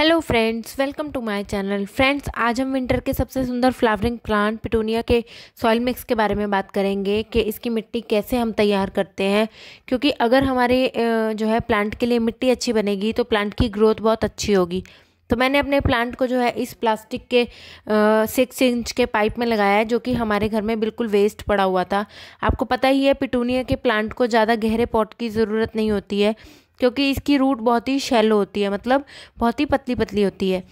hello friends welcome to my channel friends आज हम winter के सबसे सुंदर फ्लावरिंग प्लांट पिटूनिया के सॉइल मिक्स के बारे में बात करेंगे कि इसकी मिट्टी कैसे हम तैयार करते हैं क्योंकि अगर हमारे जो है प्लांट के लिए मिट्टी अच्छी बनेगी तो प्लांट की ग्रोथ बहुत अच्छी होगी तो मैंने अपने प्लांट को जो है इस प्लास्टिक के सिक्स इंच के पाइप में लगाया है जो कि हमारे घर में बिल्कुल वेस्ट पड़ा हुआ था आपको पता ही है पिटूनिया के प्लांट को ज़्यादा गहरे पॉट की ज़रूरत नहीं होती है क्योंकि इसकी रूट बहुत ही शैलो होती है मतलब बहुत ही पतली पतली होती है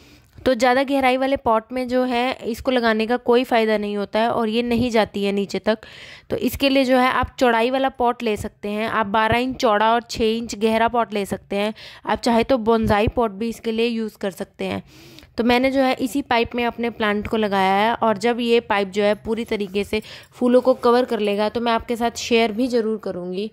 तो ज़्यादा गहराई वाले पॉट में जो है इसको लगाने का कोई फ़ायदा नहीं होता है और ये नहीं जाती है नीचे तक तो इसके लिए जो है आप चौड़ाई वाला पॉट ले सकते हैं आप 12 इंच चौड़ा और 6 इंच गहरा पॉट ले सकते हैं आप चाहे तो बोनजाई पॉट भी इसके लिए यूज़ कर सकते हैं तो मैंने जो है इसी पाइप में अपने प्लांट को लगाया है और जब ये पाइप जो है पूरी तरीके से फूलों को कवर कर लेगा तो मैं आपके साथ शेयर भी ज़रूर करूँगी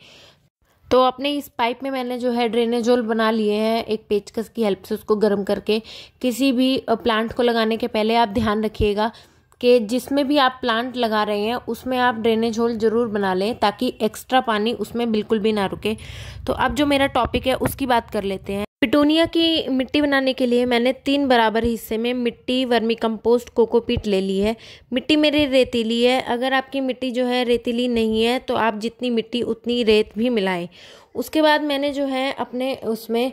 तो अपने इस पाइप में मैंने जो है ड्रेनेज होल बना लिए हैं एक पेचकस की हेल्प से उसको गर्म करके किसी भी प्लांट को लगाने के पहले आप ध्यान रखिएगा कि जिसमें भी आप प्लांट लगा रहे हैं उसमें आप ड्रेनेज होल ज़रूर बना लें ताकि एक्स्ट्रा पानी उसमें बिल्कुल भी ना रुके तो अब जो मेरा टॉपिक है उसकी बात कर लेते हैं पिटोनिया की मिट्टी बनाने के लिए मैंने तीन बराबर हिस्से में मिट्टी वर्मी कंपोस्ट कोकोपीट ले ली है मिट्टी मेरी रेतीली है अगर आपकी मिट्टी जो है रेतीली नहीं है तो आप जितनी मिट्टी उतनी रेत भी मिलाएं उसके बाद मैंने जो है अपने उसमें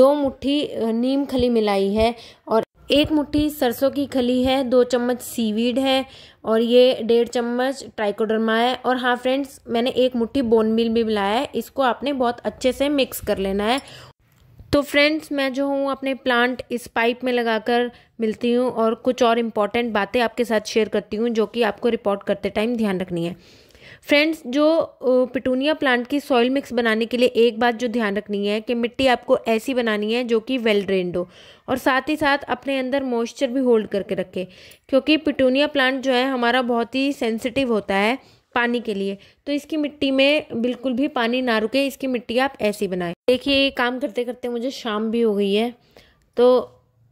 दो मुट्ठी नीम खली मिलाई है और एक मुट्ठी सरसों की खली है दो चम्मच सीवीड है और ये डेढ़ चम्मच ट्राइकोडर्मा है और हाँ फ्रेंड्स मैंने एक मुट्ठी बोन मिल भी मिलाया है इसको आपने बहुत अच्छे से मिक्स कर लेना है तो फ्रेंड्स मैं जो हूँ अपने प्लांट इस पाइप में लगाकर मिलती हूँ और कुछ और इम्पॉर्टेंट बातें आपके साथ शेयर करती हूँ जो कि आपको रिपोर्ट करते टाइम ध्यान रखनी है फ्रेंड्स जो पिटूनिया प्लांट की सॉइल मिक्स बनाने के लिए एक बात जो ध्यान रखनी है कि मिट्टी आपको ऐसी बनानी है जो कि वेल ड्रेनड हो और साथ ही साथ अपने अंदर मॉइस्चर भी होल्ड करके रखे क्योंकि पिटूनिया प्लांट जो है हमारा बहुत ही सेंसिटिव होता है पानी के लिए तो इसकी मिट्टी में बिल्कुल भी पानी ना रुके इसकी मिट्टी आप ऐसी बनाएं देखिए काम करते करते मुझे शाम भी हो गई है तो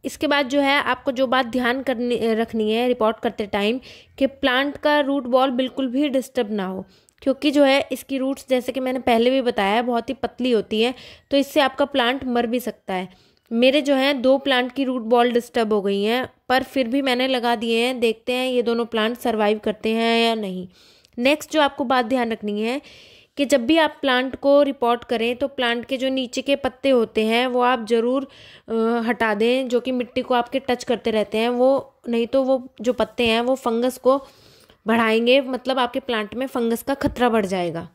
इसके बाद जो है आपको जो बात ध्यान करनी रखनी है रिपोर्ट करते टाइम कि प्लांट का रूट बॉल बिल्कुल भी डिस्टर्ब ना हो क्योंकि जो है इसकी रूट्स जैसे कि मैंने पहले भी बताया है बहुत ही पतली होती है तो इससे आपका प्लांट मर भी सकता है मेरे जो हैं दो प्लांट की रूट बॉल डिस्टर्ब हो गई हैं पर फिर भी मैंने लगा दिए हैं देखते हैं ये दोनों प्लांट सर्वाइव करते हैं या नहीं नेक्स्ट जो आपको बात ध्यान रखनी है कि जब भी आप प्लांट को रिपोर्ट करें तो प्लांट के जो नीचे के पत्ते होते हैं वो आप ज़रूर हटा दें जो कि मिट्टी को आपके टच करते रहते हैं वो नहीं तो वो जो पत्ते हैं वो फंगस को बढ़ाएंगे मतलब आपके प्लांट में फंगस का खतरा बढ़ जाएगा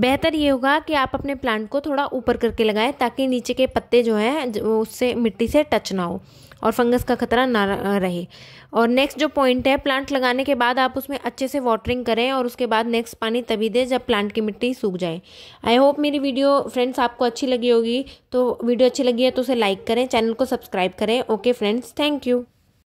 बेहतर ये होगा कि आप अपने प्लांट को थोड़ा ऊपर करके लगाएं ताकि नीचे के पत्ते जो हैं उससे मिट्टी से टच ना हो और फंगस का खतरा ना रहे और नेक्स्ट जो पॉइंट है प्लांट लगाने के बाद आप उसमें अच्छे से वाटरिंग करें और उसके बाद नेक्स्ट पानी तभी दें जब प्लांट की मिट्टी सूख जाए आई होप मेरी वीडियो फ्रेंड्स आपको अच्छी लगी होगी तो वीडियो अच्छी लगी है तो उसे लाइक करें चैनल को सब्सक्राइब करें ओके फ्रेंड्स थैंक यू